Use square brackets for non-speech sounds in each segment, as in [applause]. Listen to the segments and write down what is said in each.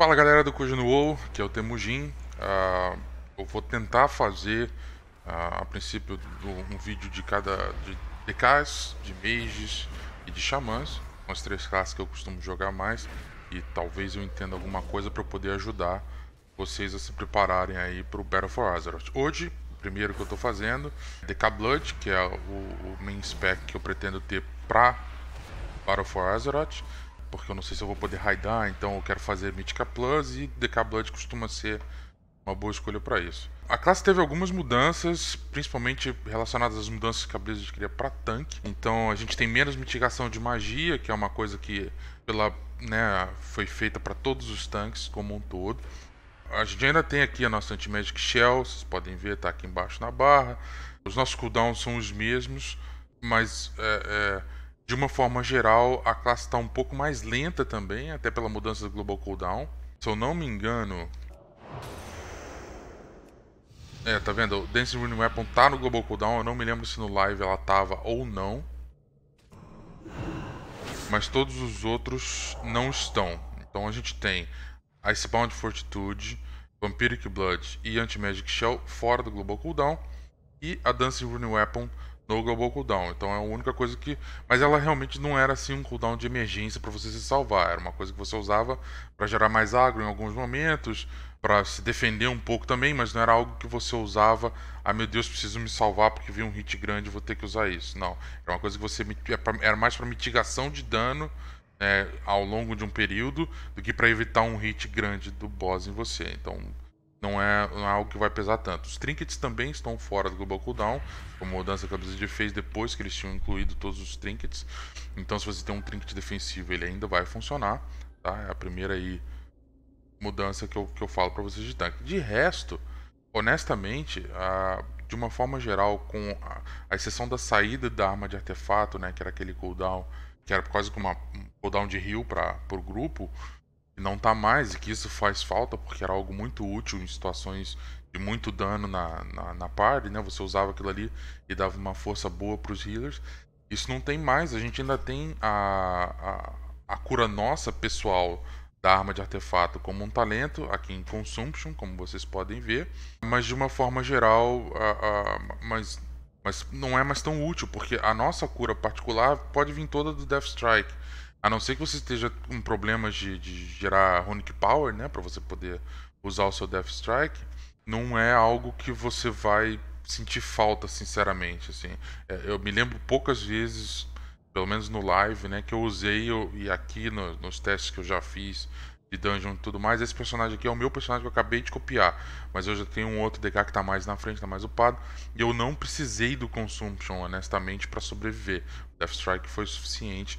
Fala galera do Cujo no que é o Temujin. Uh, eu vou tentar fazer uh, a princípio do, um vídeo de cada de DKs, de mages e de xamãs, as três classes que eu costumo jogar mais e talvez eu entenda alguma coisa para poder ajudar vocês a se prepararem aí para o Battle for Azeroth. Hoje, o primeiro que eu estou fazendo é DK Blood, que é o, o main spec que eu pretendo ter para Battle for Azeroth porque eu não sei se eu vou poder raidar, então eu quero fazer Mythica Plus e DK Blood costuma ser uma boa escolha para isso. A classe teve algumas mudanças, principalmente relacionadas às mudanças que a Blizzard queria para tanque. Então a gente tem menos mitigação de magia, que é uma coisa que pela, né, foi feita para todos os tanques como um todo. A gente ainda tem aqui a nossa Anti-Magic Shell, vocês podem ver, está aqui embaixo na barra. Os nossos cooldowns são os mesmos, mas é, é de uma forma geral, a classe está um pouco mais lenta também, até pela mudança do Global Cooldown. Se eu não me engano... É, tá vendo? O Dancing Rune Weapon tá no Global Cooldown, eu não me lembro se no live ela tava ou não. Mas todos os outros não estão. Então a gente tem Icebound Fortitude, Vampiric Blood e Anti-Magic Shell fora do Global Cooldown. E a Dancing Rune Weapon no Global Cooldown. Então é a única coisa que. Mas ela realmente não era assim um cooldown de emergência para você se salvar. Era uma coisa que você usava para gerar mais agro em alguns momentos, para se defender um pouco também, mas não era algo que você usava. Ah, meu Deus, preciso me salvar porque vi um hit grande, vou ter que usar isso. Não. Era uma coisa que você. Era mais para mitigação de dano. É, ao longo de um período do que para evitar um hit grande do boss em você. Então, é, não é, algo que vai pesar tanto. Os trinkets também estão fora do Global Cooldown, como a mudança que a Blizzard fez depois que eles tinham incluído todos os trinkets. Então, se você tem um trinket defensivo, ele ainda vai funcionar. Tá? É a primeira aí mudança que eu, que eu falo para vocês de tanque. De resto, honestamente, a, de uma forma geral, com a, a, exceção da saída da arma de artefato, né, que era aquele cooldown, que era quase como uma um cooldown de heal para o grupo, não está mais e que isso faz falta porque era algo muito útil em situações de muito dano na, na, na party, né? Você usava aquilo ali e dava uma força boa para os healers. Isso não tem mais, a gente ainda tem a, a, a, cura nossa pessoal da arma de artefato como um talento, aqui em Consumption, como vocês podem ver, mas de uma forma geral, a, a, mas, mas não é mais tão útil, porque a nossa cura particular pode vir toda do Death Strike. A não ser que você esteja com problemas de, de gerar Runic Power, né? Para você poder usar o seu Death Strike, não é algo que você vai sentir falta, sinceramente. Assim. É, eu me lembro poucas vezes, pelo menos no live, né? Que eu usei eu, e aqui no, nos testes que eu já fiz de dungeon e tudo mais. Esse personagem aqui é o meu personagem que eu acabei de copiar. Mas eu já tenho um outro DK que tá mais na frente, tá mais upado. E eu não precisei do Consumption, honestamente, para sobreviver. Death Strike foi suficiente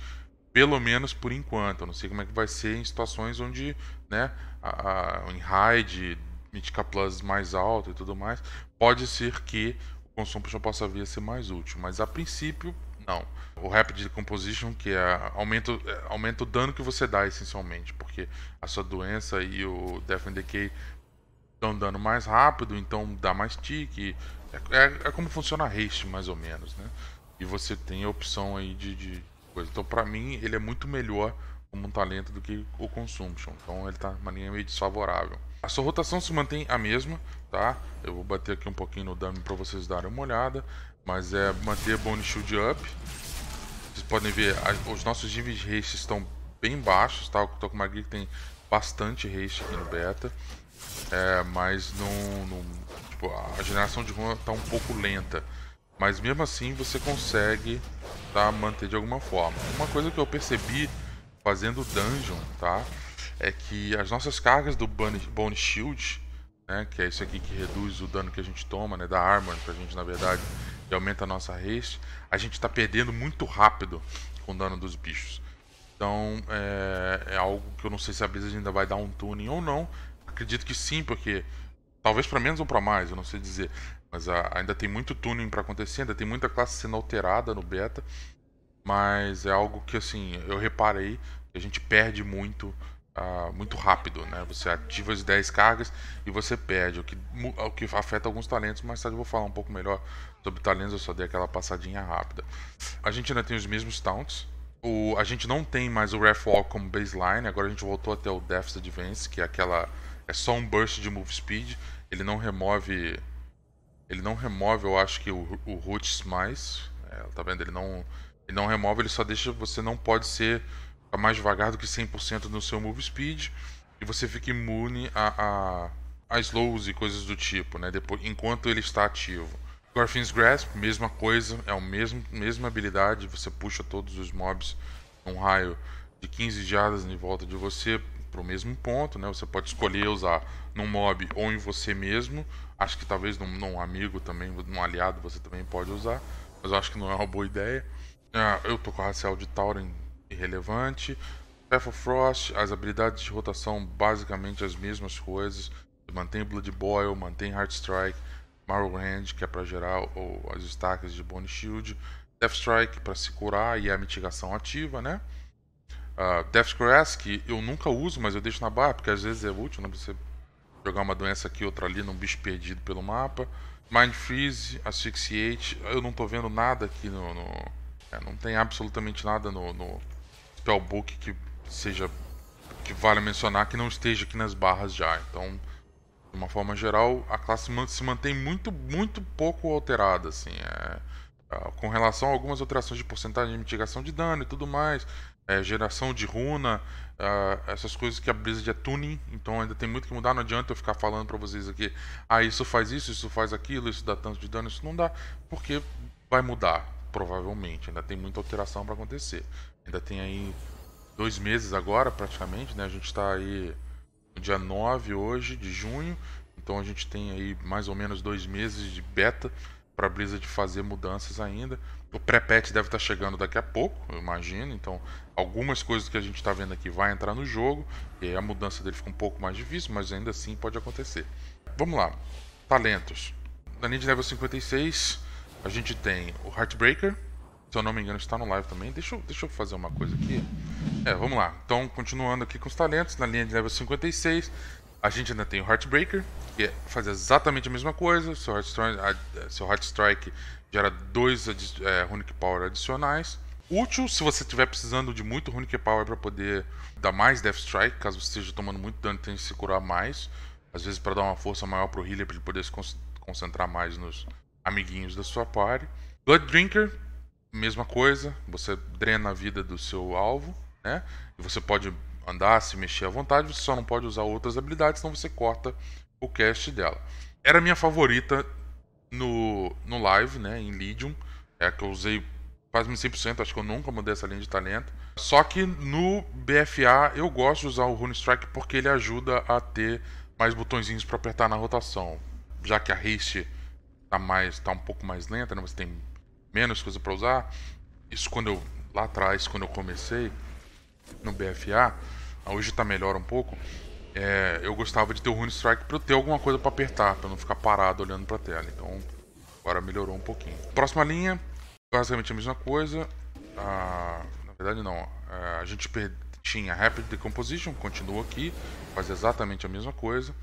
pelo menos por enquanto. Eu não sei como é que vai ser em situações onde, né, a, a, em raid, Mythica Plus mais alto e tudo mais. Pode ser que o consumption possa vir a ser mais útil, mas a princípio, não. O Rapid decomposition que é aumenta, é, aumenta o dano que você dá essencialmente, porque a sua doença e o Death and Decay estão dando mais rápido, então dá mais tick. É, é, é, como funciona a haste, mais ou menos, né? E você tem a opção aí de, de coisa. Então, para mim, ele é muito melhor como um talento do que o Consumption. Então, ele tá uma linha meio desfavorável. A sua rotação se mantém a mesma, tá? Eu vou bater aqui um pouquinho no dano para vocês darem uma olhada. Mas é manter Bone Shield up. Vocês podem ver, os nossos níveis de haste estão bem baixos, tá? o tô tem bastante haste aqui no beta. É, mas não, não tipo, a geração de runa está um pouco lenta. Mas mesmo assim você consegue tentar manter de alguma forma. Uma coisa que eu percebi fazendo dungeon, tá? É que as nossas cargas do Bone Shield, né, que é isso aqui que reduz o dano que a gente toma, né, da armor pra gente na verdade, e aumenta a nossa haste, a gente tá perdendo muito rápido com o dano dos bichos. Então é, é algo que eu não sei se a Blizzard ainda vai dar um tuning ou não. Acredito que sim, porque talvez para menos ou para mais, eu não sei dizer. Mas a, ah, ainda tem muito tuning para acontecer, ainda tem muita classe sendo alterada no beta. Mas é algo que assim, eu reparei que a gente perde muito Uh, muito rápido, né? Você ativa as 10 cargas e você perde, o que, o que afeta alguns talentos. mas tarde eu vou falar um pouco melhor sobre talentos, eu só dei aquela passadinha rápida. A gente ainda tem os mesmos taunts. O, a gente não tem mais o Ref Walk como baseline, agora a gente voltou até o Deficit Advance, que é aquela. é só um burst de move speed, ele não remove ele não remove, eu acho que o, o roots mais. É, tá vendo? Ele não, ele não remove, ele só deixa. Você não pode ser mais devagar do que 100% no seu move speed. E você fica imune a, a, a slows e coisas do tipo, né? Depois, enquanto ele está ativo. Garfin's Grasp, mesma coisa, é o mesmo mesma habilidade, você puxa todos os mobs num raio de 15 jardas em volta de você, para o mesmo ponto, né? Você pode escolher usar num mob ou em você mesmo. Acho que talvez num, num amigo também, num aliado você também pode usar, mas acho que não é uma boa ideia. Ah, eu tô com a racial de Tauren irrelevante. Path of Frost, as habilidades de rotação basicamente as mesmas coisas. Mantém Blood Boil, mantém Heart Strike, Marrow Hand, que é para gerar ou, as destaques de Bone Shield, Death Strike para se curar e a mitigação ativa, né? Ah, Death Crash, é que eu nunca uso, mas eu deixo na barra, porque às vezes é útil, né? você jogar uma doença aqui, outra ali, num bicho perdido pelo mapa. Mind Freeze, Asphyxiate, eu não tô vendo nada aqui no... no é, não tem absolutamente nada no, no Spellbook que seja... Que vale mencionar que não esteja aqui nas barras já, então... De uma forma geral, a classe se mantém muito, muito pouco alterada, assim, é... Ah, com relação a algumas alterações de porcentagem de mitigação de dano e tudo mais, é, geração de runa, é, essas coisas que a Blizzard é tuning, então ainda tem muito que mudar, não adianta eu ficar falando para vocês aqui, ah, isso faz isso, isso faz aquilo, isso dá tanto de dano, isso não dá, porque vai mudar, provavelmente, ainda tem muita alteração para acontecer. Ainda tem aí dois meses agora, praticamente, né? A gente está aí no dia 9 hoje de junho, então a gente tem aí mais ou menos dois meses de beta para a Blizzard fazer mudanças ainda. O pré-patch deve estar tá chegando daqui a pouco, eu imagino, então algumas coisas que a gente está vendo aqui vai entrar no jogo, e aí a mudança dele fica um pouco mais difícil, mas ainda assim pode acontecer. Vamos lá, talentos. Na linha de Level 56, a gente tem o Heartbreaker, se eu não me engano está no live também. Deixa eu, deixa eu fazer uma coisa aqui. É, vamos lá. Então, continuando aqui com os talentos, na linha de level 56, a gente ainda tem o Heartbreaker, que é faz exatamente a mesma coisa. Seu Heart é, seu Heart Strike gera dois é, Runic Power adicionais útil se você estiver precisando de muito Runic Power para poder dar mais Death Strike, caso você esteja tomando muito dano, tem que se curar mais. Às vezes para dar uma força maior pro healer para ele poder se concentrar mais nos amiguinhos da sua party. Blood Drinker, mesma coisa, você drena a vida do seu alvo, né? E você pode andar, se mexer à vontade, você só não pode usar outras habilidades, senão você corta o cast dela. Era a minha favorita no, no live, né, em Lidium, é a que eu usei quase 100%, acho que eu nunca mudei essa linha de talento. Só que no BFA eu gosto de usar o Rune Strike porque ele ajuda a ter mais botõezinhos para apertar na rotação. Já que a haste tá mais tá um pouco mais lenta, né? Você tem menos coisa para usar. Isso quando eu lá atrás, quando eu comecei no BFA, hoje tá melhor um pouco. É, eu gostava de ter o Rune Strike para ter alguma coisa para apertar, para não ficar parado olhando para a tela. Então agora melhorou um pouquinho. Próxima linha, basicamente a mesma coisa. Ah, na verdade, não. É, a gente tinha Rapid Decomposition, continua aqui, faz exatamente a mesma coisa.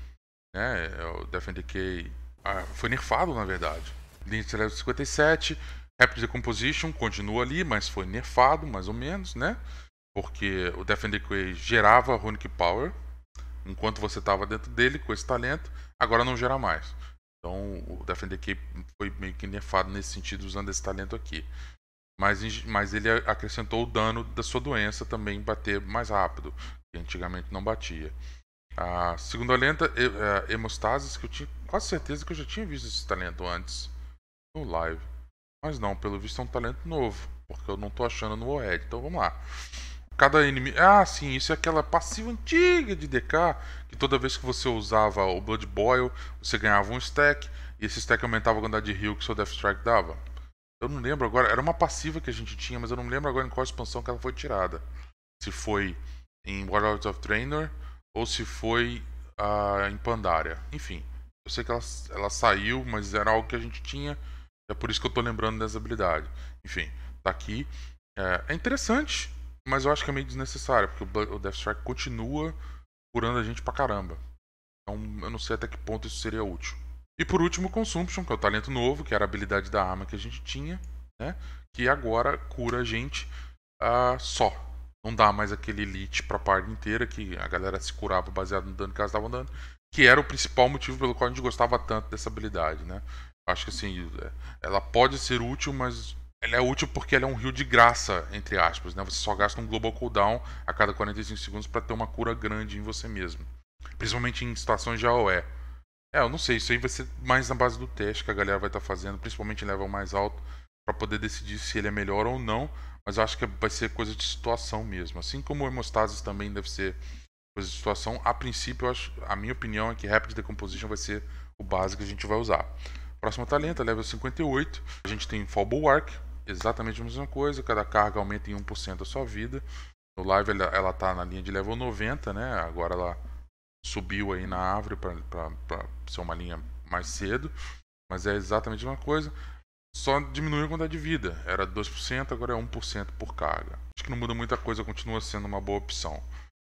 Né? É, o Defender and Decay ah, foi nerfado, na verdade. Linux 57, Rapid Decomposition continua ali, mas foi nerfado, mais ou menos, né? Porque o Defender and Decay gerava Runic Power, enquanto você estava dentro dele com esse talento, agora não gera mais. Então o Defender Decay foi meio que nefado nesse sentido usando esse talento aqui. Mas, mas ele acrescentou o dano da sua doença também bater mais rápido, que antigamente não batia. A segunda lenta, é, Hemostasis, que eu tinha quase certeza que eu já tinha visto esse talento antes no live. Mas não, pelo visto é um talento novo, porque eu não estou achando no oed. Então vamos lá. Cada inimigo. Ah, sim, isso é aquela passiva antiga de DK, que toda vez que você usava o Blood Boil, você ganhava um stack, e esse stack aumentava a quantidade de heal que seu Death Strike dava. Eu não lembro agora, era uma passiva que a gente tinha, mas eu não lembro agora em qual expansão que ela foi tirada. Se foi em Warlords of Trainer ou se foi uh, em Pandaria. Enfim, eu sei que ela, ela saiu, mas era algo que a gente tinha, é por isso que eu tô lembrando dessa habilidade. Enfim, tá aqui. É, é interessante. Mas eu acho que é meio desnecessário, porque o Deathstrike continua curando a gente pra caramba. Então eu não sei até que ponto isso seria útil. E por último, o Consumption, que é o talento novo, que era a habilidade da arma que a gente tinha, né? Que agora cura a gente uh, só. Não dá mais aquele elite pra parte inteira, que a galera se curava baseado no dano que elas estavam dando. Que era o principal motivo pelo qual a gente gostava tanto dessa habilidade, né? Acho que assim, é, ela pode ser útil, mas ela é útil porque ela é um rio de graça, entre aspas, né? Você só gasta um global cooldown a cada 45 segundos para ter uma cura grande em você mesmo. Principalmente em situações de AOE. É, eu não sei, isso aí vai ser mais na base do teste que a galera vai estar tá fazendo, principalmente em level mais alto, para poder decidir se ele é melhor ou não, mas eu acho que vai ser coisa de situação mesmo. Assim como hemostases também deve ser coisa de situação, a princípio, eu acho, a minha opinião é que Rapid Decomposition vai ser o básico que a gente vai usar. Próximo talento, tá level 58, a gente tem Fall Bulwark, exatamente a mesma coisa, cada carga aumenta em 1% a sua vida. No live ela está na linha de level 90, né? Agora ela subiu aí na árvore para ser uma linha mais cedo, mas é exatamente a mesma coisa. Só diminuiu a quantidade de vida. Era 2%, agora é 1% por carga. Acho que não muda muita coisa, continua sendo uma boa opção.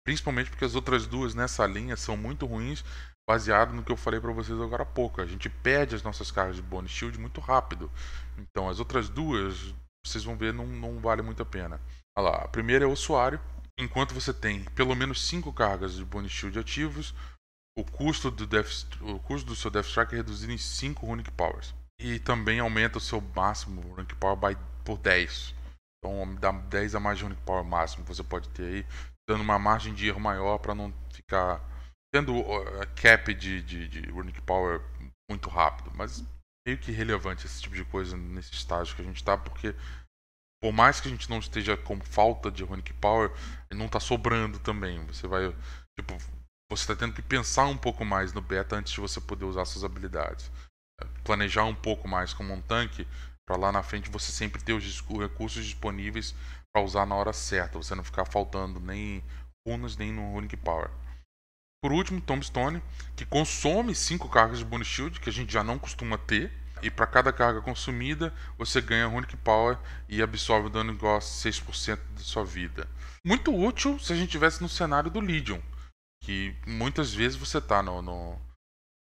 Principalmente porque as outras duas nessa linha são muito ruins baseado no que eu falei para vocês agora há pouco. A gente perde as nossas cargas de bônus shield muito rápido. Então as outras duas, vocês vão ver, não, não vale muito a pena. Olha lá, a primeira é o usuário. Enquanto você tem pelo menos 5 cargas de bônus shield ativos, o custo do, Death, o custo do seu Death Strike é reduzido em 5 Runic Powers. E também aumenta o seu máximo Runic Power by, por 10. Então dá 10 a mais de Runic Power máximo que você pode ter aí, dando uma margem de erro maior para não ficar tendo a cap de, de, de Runic Power muito rápido, mas meio que relevante esse tipo de coisa nesse estágio que a gente está, porque por mais que a gente não esteja com falta de Runic Power, não está sobrando também. Você vai, tipo, você está tendo que pensar um pouco mais no beta antes de você poder usar suas habilidades. É, planejar um pouco mais como um tanque, para lá na frente você sempre ter os recursos disponíveis para usar na hora certa, você não ficar faltando nem runas nem no Runic Power. Por último, Tombstone, que consome 5 cargas de Bonus Shield, que a gente já não costuma ter. E para cada carga consumida, você ganha Runic Power e absorve o dano igual a 6% de sua vida. Muito útil se a gente tivesse no cenário do Legion, que muitas vezes você tá no, no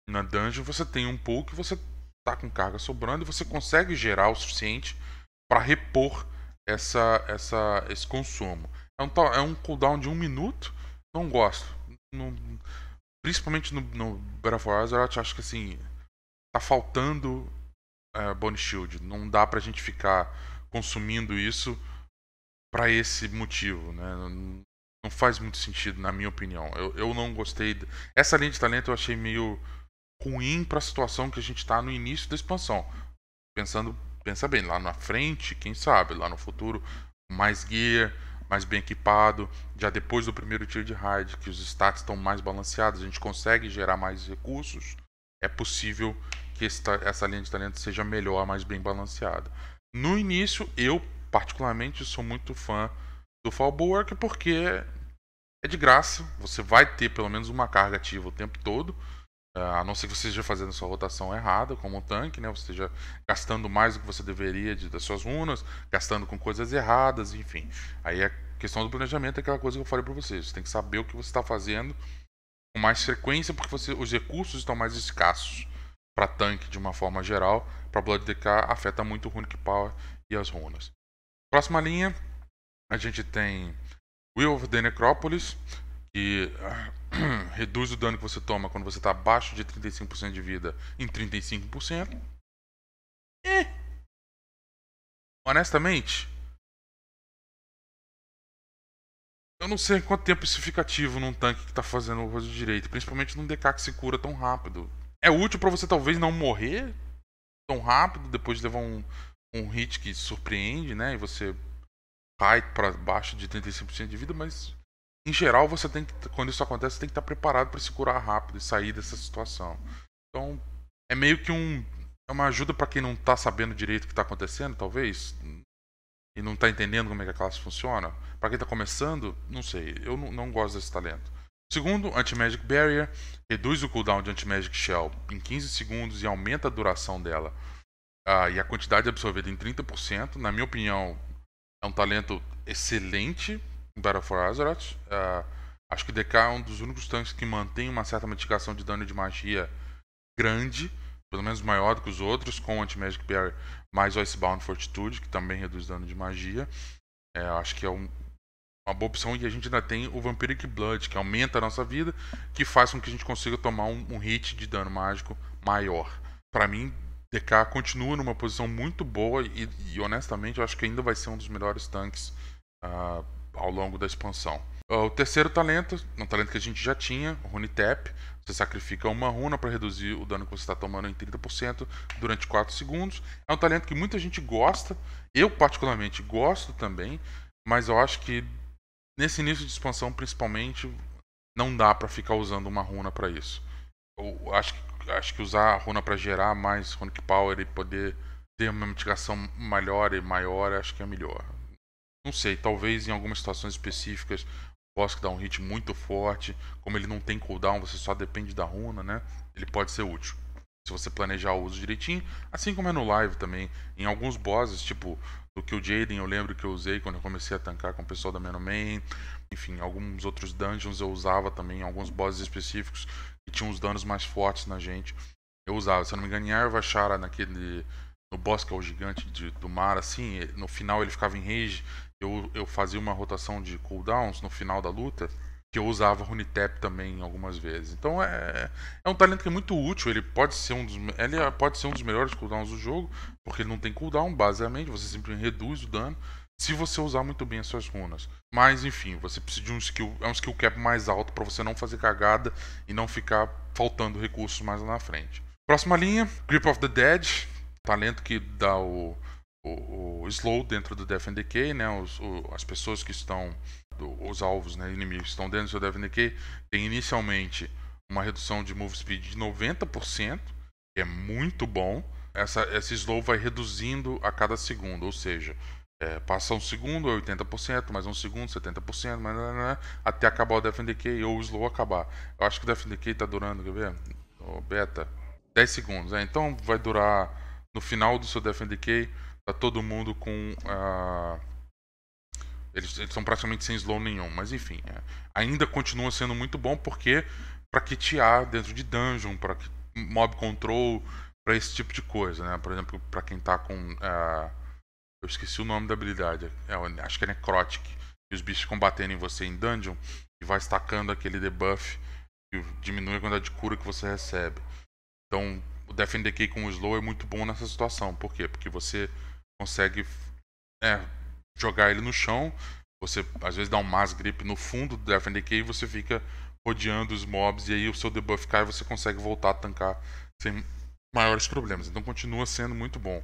na dungeon, você tem um pouco e você tá com carga sobrando e você consegue gerar o suficiente para repor essa, essa, esse consumo. É um, é um cooldown de um minuto, não gosto no, principalmente no, no God of Azeroth, acho que assim tá faltando é, Bone Shield. Não dá pra gente ficar consumindo isso para esse motivo, né? Não faz muito sentido, na minha opinião. Eu, eu não gostei. Essa linha de talento eu achei meio ruim para a situação que a gente está no início da expansão. Pensando, pensa bem, lá na frente, quem sabe, lá no futuro, mais gear, mais bem equipado, já depois do primeiro tiro de raid, que os stats estão mais balanceados, a gente consegue gerar mais recursos, é possível que esta, essa linha de talento seja melhor, mais bem balanceada. No início, eu particularmente sou muito fã do Fallborg porque é de graça, você vai ter pelo menos uma carga ativa o tempo todo ah, a não ser que você esteja fazendo sua rotação errada, como um tanque, né? Você esteja gastando mais do que você deveria de, das suas runas, gastando com coisas erradas, enfim. Aí a questão do planejamento é aquela coisa que eu falei para vocês. Você tem que saber o que você está fazendo com mais frequência, porque você, os recursos estão mais escassos para tanque de uma forma geral. Para Blood DK afeta muito o Runic Power e as runas. Próxima linha, a gente tem Will of the Necropolis, que ah, Hum, reduz o dano que você toma quando você está abaixo de 35% de vida em 35%. E, honestamente, eu não sei quanto tempo isso fica ativo num tanque que está fazendo o rosto direito, principalmente num DK que se cura tão rápido. É útil para você talvez não morrer tão rápido depois de levar um, um hit que surpreende, né? E você cai para baixo de 35% de vida, mas em geral, você tem que, quando isso acontece, você tem que estar preparado para se curar rápido e sair dessa situação. Então, é meio que um, é uma ajuda para quem não está sabendo direito o que está acontecendo, talvez, e não está entendendo como é que a classe funciona. Para quem está começando, não sei, eu não, não gosto desse talento. Segundo, Anti-Magic Barrier reduz o cooldown de Anti-Magic Shell em 15 segundos e aumenta a duração dela ah, e a quantidade absorvida em 30%. Na minha opinião, é um talento excelente Battle for Azeroth. Uh, acho que DK é um dos únicos tanques que mantém uma certa mitigação de dano de magia grande, pelo menos maior do que os outros, com Anti-Magic Barrier mais Icebound Fortitude, que também reduz dano de magia. É, acho que é um, uma boa opção e a gente ainda tem o Vampiric Blood, que aumenta a nossa vida, que faz com que a gente consiga tomar um, um hit de dano mágico maior. Para mim, DK continua numa posição muito boa e, e, honestamente eu acho que ainda vai ser um dos melhores tanques uh, ao longo da expansão. Ah, o terceiro talento, um talento que a gente já tinha, o Rune Tap. Você sacrifica uma runa para reduzir o dano que você está tomando em 30% durante 4 segundos. É um talento que muita gente gosta, eu particularmente gosto também, mas eu acho que nesse início de expansão, principalmente, não dá para ficar usando uma runa para isso. Eu acho que, acho que usar a runa para gerar mais runic power e poder ter uma mitigação melhor e maior, acho que é melhor não sei, talvez em algumas situações específicas o boss que dá um hit muito forte, como ele não tem cooldown, você só depende da runa, né? Ele pode ser útil. Se você planejar o uso direitinho, assim como é no live também. Em alguns bosses, tipo do que o Jaden, eu lembro que eu usei quando eu comecei a tancar com o pessoal da Mano Man. Enfim, alguns outros dungeons eu usava também, alguns bosses específicos que tinham os danos mais fortes na gente. Eu usava, se eu não me engano, em Arvachara, naquele. No boss que é o gigante de, do mar, assim, no final ele ficava em rage eu, eu fazia uma rotação de cooldowns no final da luta, que eu usava runitap também algumas vezes. Então é, é um talento que é muito útil, ele pode ser um dos, ele é, pode ser um dos melhores cooldowns do jogo, porque ele não tem cooldown, basicamente, você simplesmente reduz o dano se você usar muito bem as suas runas. Mas enfim, você precisa de um skill, é um skill cap mais alto para você não fazer cagada e não ficar faltando recursos mais lá na frente. Próxima linha, Grip of the Dead, talento que dá o o, o slow dentro do Death and Decay, né? Os, o, as pessoas que estão, os alvos, né, inimigos que estão dentro do seu Death and Decay, tem inicialmente uma redução de move speed de 90%, que é muito bom. Essa, esse slow vai reduzindo a cada segundo, ou seja, é, passa um segundo é 80%, mais um segundo 70%, mais, não, né, né, né, até acabar o Death and Decay ou o slow acabar. Eu acho que o Death and Decay está durando, quer ver? O beta, 10 segundos. então vai durar no final do seu Death and Decay Tá todo mundo com. Uh, eles, eles são praticamente sem slow nenhum, mas enfim. É, ainda continua sendo muito bom porque para kitear dentro de dungeon, para mob control, para esse tipo de coisa, né? Por exemplo, para quem tá com. Uh, eu esqueci o nome da habilidade. É, acho que é Necrotic. E os bichos combatendo em você em dungeon e vai estacando aquele debuff que diminui a quantidade de cura que você recebe. Então, o defender key com o slow é muito bom nessa situação. Por quê? Porque você consegue é, jogar ele no chão. Você às vezes dá um mass grip no fundo do FNDK e você fica rodeando os mobs e aí o seu debuff cai e você consegue voltar a tancar sem maiores problemas. Então continua sendo muito bom.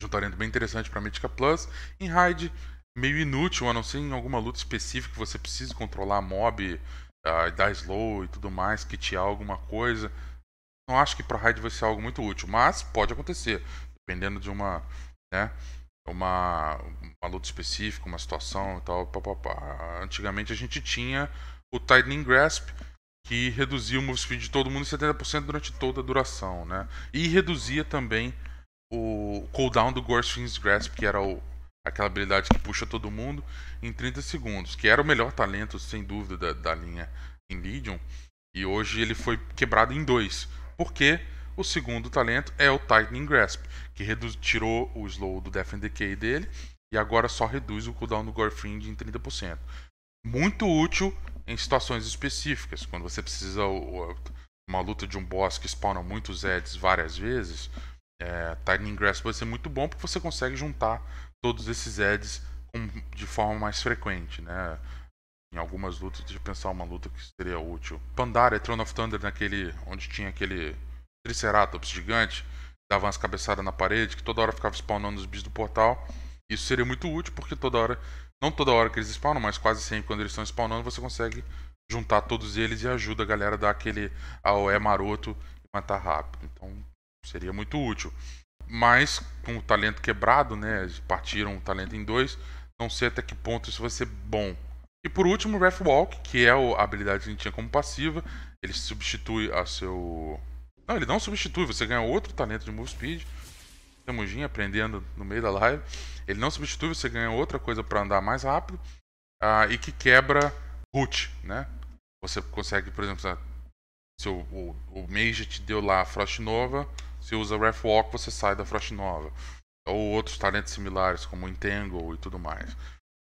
Juntamento bem interessante para Mythica Plus. Em raid, meio inútil, a não ser em alguma luta específica que você precise controlar mob, uh, dar slow e tudo mais, kitear alguma coisa. Não acho que para raid vai ser algo muito útil, mas pode acontecer, dependendo de uma. Né, uma, uma luta específica, uma situação e tal. Antigamente a gente tinha o Tightening Grasp, que reduzia o move speed de todo mundo em 70% durante toda a duração, né? E reduzia também o cooldown do Gorsfin's Grasp, que era o, aquela habilidade que puxa todo mundo, em 30 segundos, que era o melhor talento, sem dúvida, da, da linha em Legion. E hoje ele foi quebrado em dois. Por quê? Porque o segundo talento é o Tightening Grasp, que reduz, tirou o slow do Death and Decay dele e agora só reduz o cooldown do Gorefriend em 30%. Muito útil em situações específicas, quando você precisa uma luta de um boss que spawna muitos Eds várias vezes, é, Tightening Grasp vai ser muito bom porque você consegue juntar todos esses Eds de forma mais frequente, né? Em algumas lutas, de pensar uma luta que seria útil. Pandaria Throne of Thunder naquele onde tinha aquele Triceratops gigante, dava umas cabeçadas na parede, que toda hora ficava spawnando os bichos do portal. Isso seria muito útil, porque toda hora, não toda hora que eles spawnam, mas quase sempre quando eles estão spawnando, você consegue juntar todos eles e ajuda a galera a dar aquele AOE ah, é maroto e matar rápido. Então seria muito útil. Mas com o talento quebrado, né? Eles partiram o talento em dois. Não sei até que ponto isso vai ser bom. E por último, o Walk, que é a habilidade que a gente tinha como passiva. Ele substitui a seu não, ele não substitui, você ganha outro talento de move speed. Temujin aprendendo no meio da live. Ele não substitui, você ganha outra coisa para andar mais rápido. Uh, e que quebra root, né? Você consegue, por exemplo, se o, o, o Mage te deu lá a Frost Nova, se usa Ref Walk, você sai da Frost Nova. Ou outros talentos similares, como Entangle e tudo mais.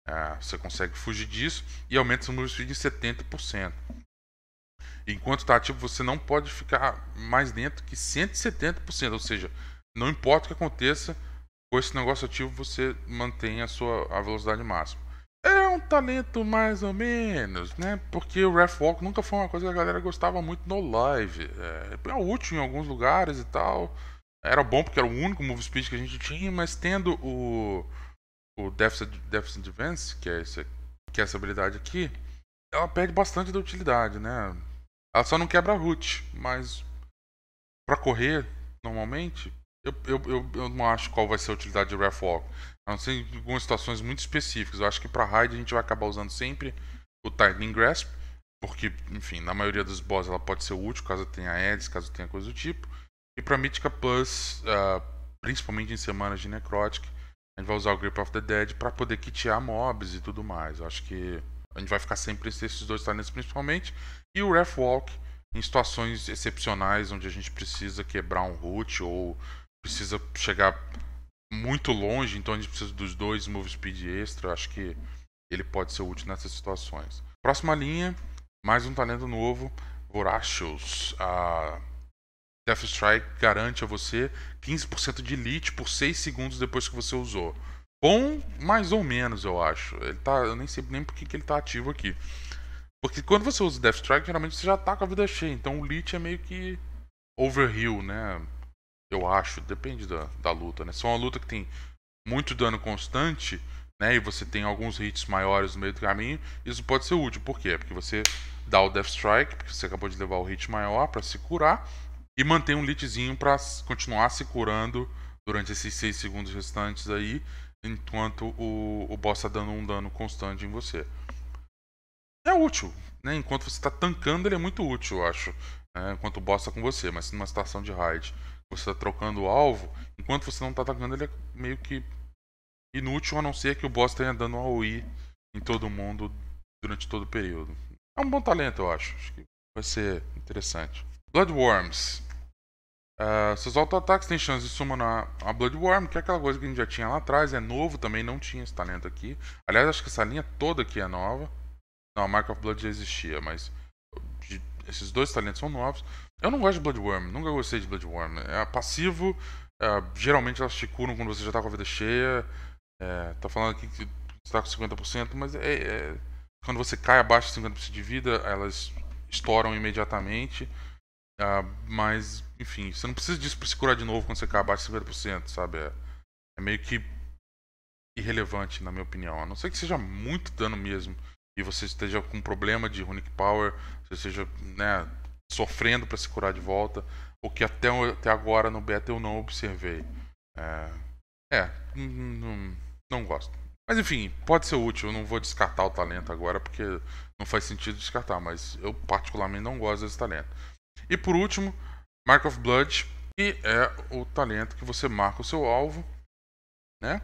Uh, você consegue fugir disso e aumenta o move speed em 70%. Enquanto está ativo, você não pode ficar mais dentro que 170%. Ou seja, não importa o que aconteça, com esse negócio ativo você mantém a sua a velocidade máxima. É um talento mais ou menos, né? Porque o Ref Walk nunca foi uma coisa que a galera gostava muito no live. É, é útil em alguns lugares e tal. Era bom porque era o único move speed que a gente tinha, mas tendo o, o Deficit, Deficit Advance, que é, esse, que é essa habilidade aqui, ela perde bastante da utilidade, né? Ela só não quebra root, mas para correr normalmente, eu, eu, eu, eu, não acho qual vai ser a utilidade de reflog. A não ser em algumas situações muito específicas. Eu acho que para raid a gente vai acabar usando sempre o Tightening Grasp, porque, enfim, na maioria dos boss ela pode ser útil, caso tenha Eds, caso tenha coisa do tipo. E para mítica Plus, uh, principalmente em semanas de Necrotic, a gente vai usar o Grip of the Dead para poder kitear mobs e tudo mais. Eu acho que a gente vai ficar sempre esses dois talentos principalmente. E o Ref Walk em situações excepcionais, onde a gente precisa quebrar um root ou precisa chegar muito longe, então a gente precisa dos dois move speed extra. Acho que ele pode ser útil nessas situações. Próxima linha, mais um talento novo, Voracious. A Death Strike garante a você 15% de elite por 6 segundos depois que você usou. Bom, mais ou menos, eu acho. Ele tá, eu nem sei nem porque que ele tá ativo aqui. Porque quando você usa Death Strike, geralmente você já tá com a vida cheia. Então o Lich é meio que overheal, né? Eu acho, depende da, da luta, né? Se é uma luta que tem muito dano constante, né? E você tem alguns hits maiores no meio do caminho, isso pode ser útil. Por quê? Porque você dá o Death Strike, porque você acabou de levar o hit maior para se curar, e mantém um litzinho para continuar se curando durante esses 6 segundos restantes aí enquanto o, o boss está dando um dano constante em você. É útil, né? Enquanto você está tancando, ele é muito útil, eu acho. Né? Enquanto o boss está com você, mas numa situação de raid, você está trocando o alvo, enquanto você não está atacando, ele é meio que inútil, a não ser que o boss tenha dando um AOE em todo mundo durante todo o período. É um bom talento, eu acho. Acho que vai ser interessante. Bloodworms. Uh, é, seus auto-ataques têm chance de summonar a Bloodworm, que é aquela coisa que a gente já tinha lá atrás, é novo também, não tinha esse talento aqui. Aliás, acho que essa linha toda aqui é nova. Não, a Mark of Blood já existia, mas esses dois talentos são novos. Eu não gosto de Bloodworm, nunca gostei de Bloodworm. Né? É passivo, uh, geralmente elas te curam quando você já tá com a vida cheia. É, tá falando aqui que você tá com 50%, mas é, é, quando você cai abaixo de 50% de vida, elas estouram imediatamente. Ah, mas, enfim, você não precisa disso pra se curar de novo quando você acabar de 50%, sabe? É, é meio que irrelevante, na minha opinião. A não ser que seja muito dano mesmo. E você esteja com um problema de Runic Power, você esteja né, sofrendo para se curar de volta. O que até, até agora no beta eu não observei. É, é não, não gosto. Mas enfim, pode ser útil. Eu não vou descartar o talento agora, porque não faz sentido descartar. Mas eu particularmente não gosto desse talento. E por último, Mark of Blood, que é o talento que você marca o seu alvo, né?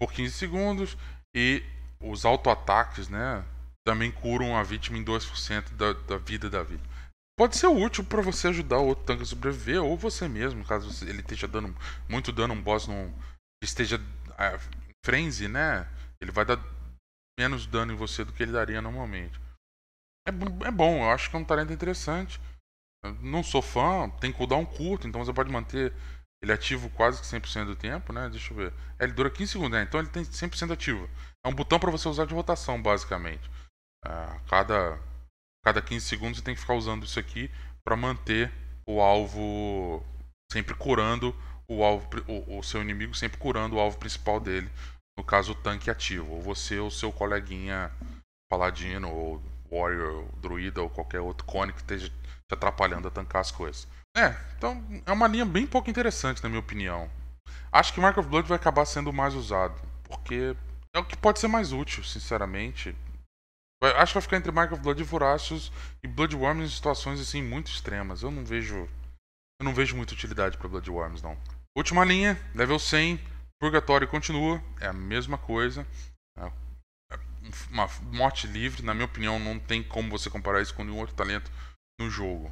Por 15 segundos e os auto-ataques, né? Também curam a vítima em 2% da, da vida da vítima. Pode ser útil para você ajudar o outro tanque a sobreviver, ou você mesmo, caso ele esteja dando muito dano, um boss não esteja é, frenzy, né? Ele vai dar menos dano em você do que ele daria normalmente. É, é bom, eu acho que é um talento interessante. Não sou fã, tem cooldown curto, então você pode manter ele ativo quase que 100% do tempo, né? Deixa eu ver. É, ele dura 15 segundos, né? Então ele tem 100% ativo. É um botão para você usar de rotação, basicamente. A ah, cada, cada 15 segundos você tem que ficar usando isso aqui para manter o alvo sempre curando o alvo o, o, seu inimigo sempre curando o alvo principal dele no caso o tanque ativo ou você ou seu coleguinha paladino ou warrior ou druida ou qualquer outro cone que esteja te atrapalhando a tancar as coisas. É, então é uma linha bem pouco interessante, na minha opinião. Acho que Mark of Blood vai acabar sendo mais usado, porque é o que pode ser mais útil, sinceramente. acho que vai ficar entre Mark of Blood e Voracious e Bloodworms em situações assim muito extremas. Eu não vejo eu não vejo muita utilidade para Bloodworms não. Última linha, level 100, Purgatório continua, é a mesma coisa. É, é uma morte livre, na minha opinião, não tem como você comparar isso com nenhum outro talento no jogo.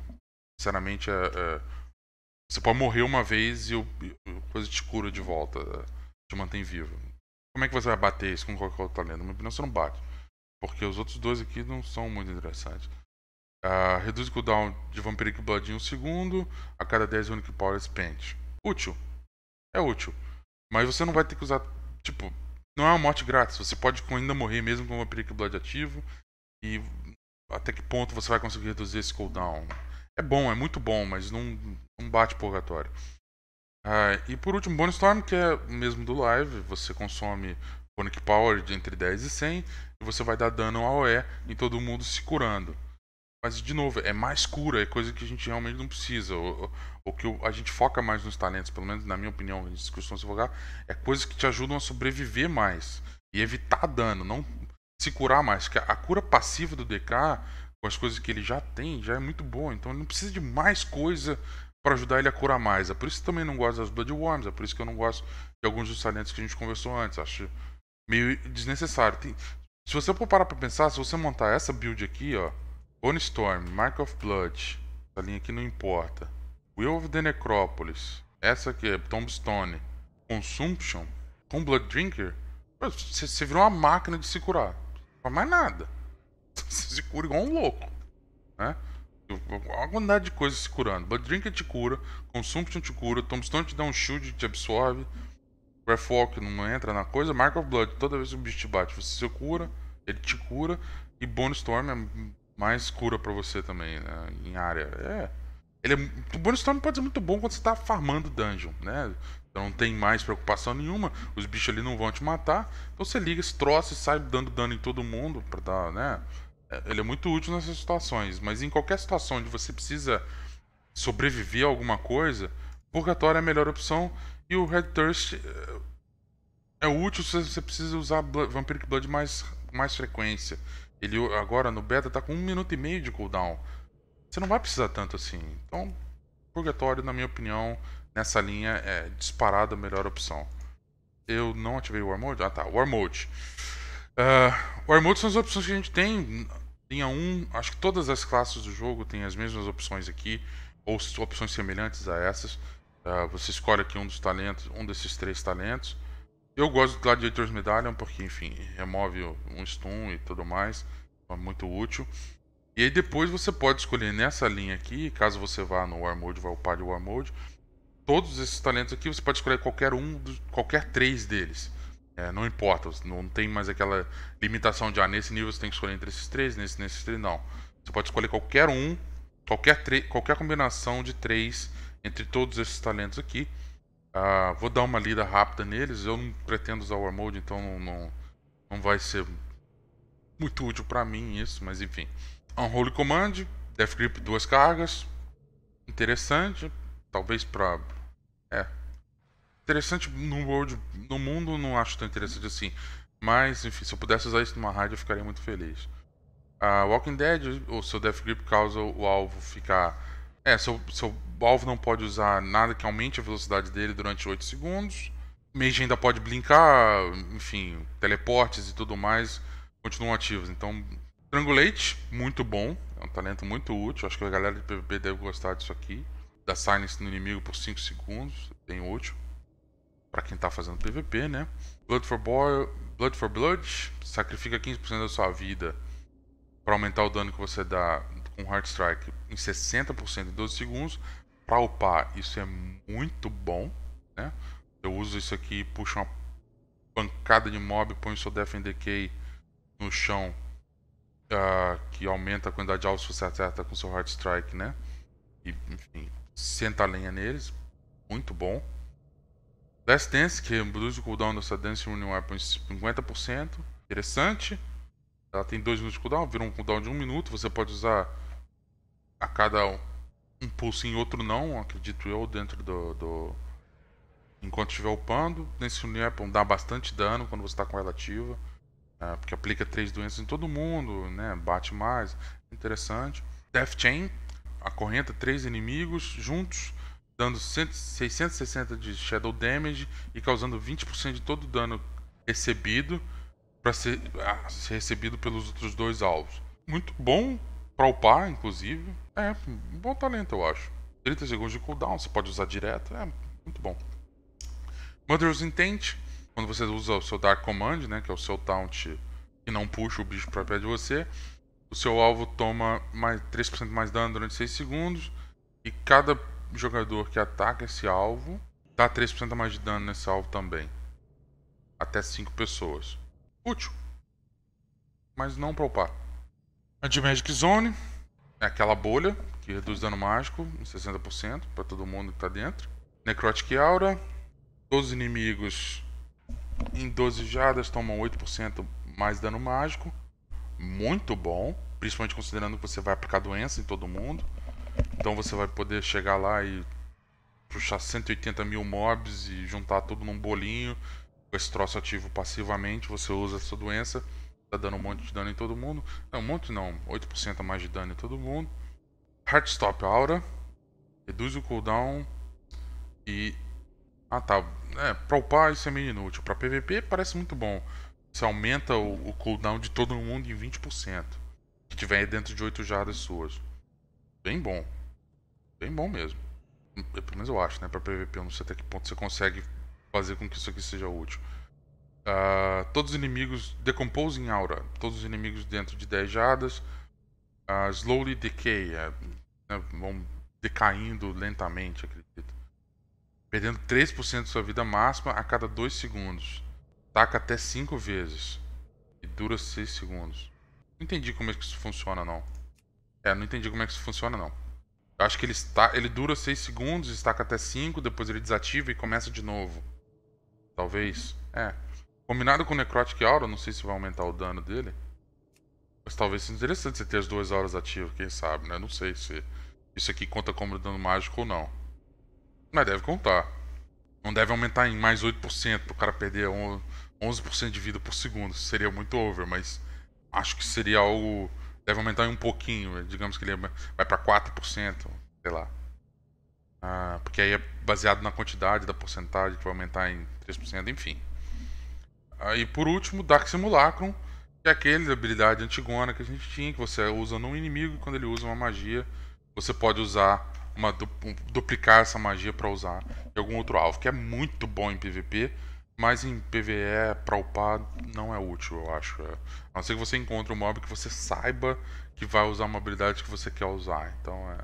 Sinceramente, é, é, você pode morrer uma vez e o, coisa te cura de volta, é, te mantém vivo. Como é que você vai bater isso com qualquer outro talento? Na minha opinião, você não bate. Porque os outros dois aqui não são muito interessantes. Uh, reduz o cooldown de Vampiric Blood em um segundo a cada 10 Unique Power Spent. Útil. É útil. Mas você não vai ter que usar. Tipo, não é uma morte grátis. Você pode ainda morrer mesmo com o Vampiric Blood ativo. E até que ponto você vai conseguir reduzir esse cooldown. É bom, é muito bom, mas não, não bate purgatório. Ah, e por último, Bonus Storm, que é mesmo do live, você consome Conic Power de entre 10 e 100 e você vai dar dano ao E em todo mundo se curando. Mas de novo, é mais cura, é coisa que a gente realmente não precisa. O, o que a gente foca mais nos talentos, pelo menos na minha opinião, a gente costuma se focar, é coisas que te ajudam a sobreviver mais e evitar dano, não se curar mais. Que a cura passiva do DK, com as coisas que ele já tem, já é muito boa. Então ele não precisa de mais coisa para ajudar ele a curar mais. É por isso que eu também não gosto das Bloodworms, é por isso que eu não gosto de alguns dos salientes que a gente conversou antes. Acho meio desnecessário. Tem... Se você for parar pra pensar, se você montar essa build aqui, ó. Bone Storm, Mark of Blood. Essa linha aqui não importa. Will of the Necropolis. Essa aqui é Tombstone. Consumption. Com Blood Drinker. Você virou uma máquina de se curar mais nada. [laughs] Você se cura igual um louco. Né? Uma quantidade de coisas se curando. Blood Drinker te cura, Consumption te cura, Tombstone te dá um shield te absorve. Breathwalk não entra na coisa. Mark of Blood, toda vez que o bicho te bate, você se cura, ele te cura. E Bone Storm é mais cura pra você também, né? Em área. É. Ele é... O Bonus Storm pode ser muito bom quando você tá farmando dungeon, né? Então não tem mais preocupação nenhuma, os bichos ali não vão te matar. Então você liga esse troço e sai dando dano em todo mundo para dar, né? É, ele é muito útil nessas situações, mas em qualquer situação onde você precisa sobreviver a alguma coisa, Purgatório é a melhor opção e o Red Thirst eh, é útil se você precisa usar Vampiric Blood mais mais frequência. Ele agora no beta tá com um minuto e meio de cooldown. Você não vai precisar tanto assim. Então, Purgatório, na minha opinião, nessa linha é disparado a melhor opção. Eu não ativei o War Mode? Ah tá, War Mode. Uh, ah, War Mode são as opções que a gente tem. Linha 1, acho que todas as classes do jogo têm as mesmas opções aqui, ou opções semelhantes a essas. Uh, você escolhe aqui um dos talentos, um desses três talentos. Eu gosto do Gladiator's Medallion porque, enfim, remove um stun e tudo mais. É muito útil. E aí depois você pode escolher nessa linha aqui, caso você vá no War Mode, vai upar de War Mode todos esses talentos aqui, você pode escolher qualquer um, qualquer três deles. É, não importa, não tem mais aquela limitação de ah, nesse nível você tem que escolher entre esses três, nesse, nesses três, não. Você pode escolher qualquer um, qualquer, qualquer combinação de três entre todos esses talentos aqui. Uh, vou dar uma lida rápida neles, eu não pretendo usar o War Mode, então não, não, não vai ser muito útil para mim isso, mas enfim. Unholy Command, Death Grip duas cargas, interessante, talvez para é. Interessante no world, no mundo não acho tão interessante assim. Mas, enfim, se eu pudesse usar isso numa rádio, eu ficaria muito feliz. A uh, Walking Dead, o seu Death Grip causa o alvo ficar. É, seu, seu alvo não pode usar nada que aumente a velocidade dele durante 8 segundos. Mage ainda pode brincar, enfim, teleportes e tudo mais continuam ativos. Então, Strangulate, muito bom. É um talento muito útil. Acho que a galera de PvP deve gostar disso aqui da silence no inimigo por 5 segundos, bem útil para quem está fazendo PVP, né? Blood for, boy, Blood for Blood sacrifica 15% da sua vida para aumentar o dano que você dá com Hard Strike em 60% em 12 segundos. Para upar, isso é muito bom, né? Eu uso isso aqui, puxo uma pancada de mob, põe seu Defender key no chão, uh, que aumenta a quantidade de alvos que você acerta com seu Hard Strike, né? E, enfim, senta a lenha neles, muito bom. Last Dance, que reduz o cooldown dessa Dance Union Weapon em 50%, interessante. Ela tem 2 minutos de cooldown, vira um cooldown de 1 um minuto, você pode usar a cada um pulso em outro não, acredito eu, dentro do... do... Enquanto estiver upando, Dance Union Weapon dá bastante dano quando você está com ela ativa. É, porque aplica três doenças em todo mundo, né? Bate mais, interessante. Death Chain, acorrenta três inimigos juntos, dando 660 de Shadow Damage e causando 20% de todo o dano recebido para ser, ah, ser, recebido pelos outros dois alvos. Muito bom para upar, inclusive. É, um bom talento, eu acho. 30 segundos de cooldown, você pode usar direto. É, muito bom. Mother's Intent, quando você usa o seu Dark Command, né, que é o seu taunt que não puxa o bicho para pé de você, o seu alvo toma mais 3% mais dano durante 6 segundos. E cada jogador que ataca esse alvo dá 3% mais de dano nesse alvo também. Até 5 pessoas. Útil. Mas não para upar. Anti-Magic Zone é aquela bolha que reduz dano mágico em 60% para todo mundo que está dentro. Necrotic Aura. Todos os inimigos em 12 jadas tomam 8% mais dano mágico muito bom, principalmente considerando que você vai aplicar doença em todo mundo. Então você vai poder chegar lá e puxar 180 mil mobs e juntar tudo num bolinho. Com esse troço ativo passivamente, você usa essa doença, tá dando um monte de dano em todo mundo. Não, um monte não, 8% a mais de dano em todo mundo. Heartstop Aura, reduz o cooldown e... Ah tá, é, pra upar isso é meio inútil, pra PVP parece muito bom. Você aumenta o, o cooldown de todo mundo em 20%. Que tiver dentro de 8 jardas suas. Bem bom. Bem bom mesmo. pelo menos eu acho, né? Pra PVP, eu não sei até que ponto você consegue fazer com que isso aqui seja útil. Uh, todos os inimigos decompose em aura. Todos os inimigos dentro de 10 jardas. Uh, slowly decay. É, né? vão decaindo lentamente, acredito. Perdendo 3% de sua vida máxima a cada 2 segundos. Ataca até 5 vezes. E dura 6 segundos. Não entendi como é que isso funciona, não. É, não entendi como é que isso funciona, não. Eu acho que ele, está, ele dura 6 segundos, estaca até 5, depois ele desativa e começa de novo. Talvez. É. Combinado com o Necrotic Aura, não sei se vai aumentar o dano dele. Mas talvez seja interessante você ter as duas auras ativas, quem sabe, né? Não sei se isso aqui conta como dano mágico ou não. Mas deve contar. Não deve aumentar em mais 8% pro cara perder um 11% de vida por segundo. Seria muito over, mas acho que seria algo. Deve aumentar um pouquinho. Né? Digamos que ele vai para 4%, sei lá. Ah, porque aí é baseado na quantidade da porcentagem que vai aumentar em 3%, enfim. Aí ah, por último, Dark Simulacrum, que é aquele da habilidade antigona que a gente tinha, que você usa num inimigo e quando ele usa uma magia, você pode usar uma duplicar essa magia para usar em algum outro alvo, que é muito bom em PVP mas em PVE, pra upar, não é útil, eu acho. É. A não ser que você encontre um mob que você saiba que vai usar uma habilidade que você quer usar. Então é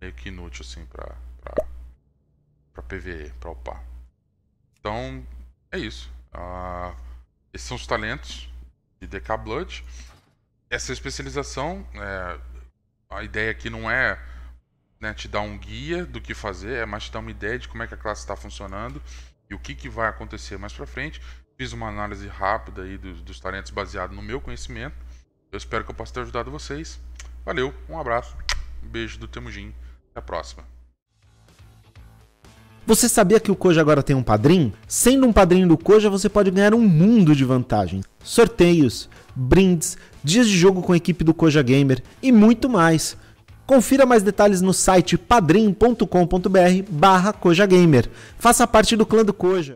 meio que inútil, assim, pra, pra, pra PVE, pra upar. Então, é isso. Uh, esses são os talentos de DK Blood. Essa especialização, é, a ideia aqui não é né, te dar um guia do que fazer, é mais te dar uma ideia de como é que a classe está funcionando e o que, que vai acontecer mais para frente. Fiz uma análise rápida aí dos, dos talentos baseado no meu conhecimento. Eu espero que eu possa ter ajudado vocês. Valeu, um abraço, um beijo do Temujin, até a próxima. Você sabia que o Coja agora tem um padrinho? Sendo um padrinho do Coja, você pode ganhar um mundo de vantagens. Sorteios, brindes, dias de jogo com a equipe do Coja Gamer e muito mais. Confira mais detalhes no site padrim.com.br barra Coja Gamer. Faça parte do clã do Coja.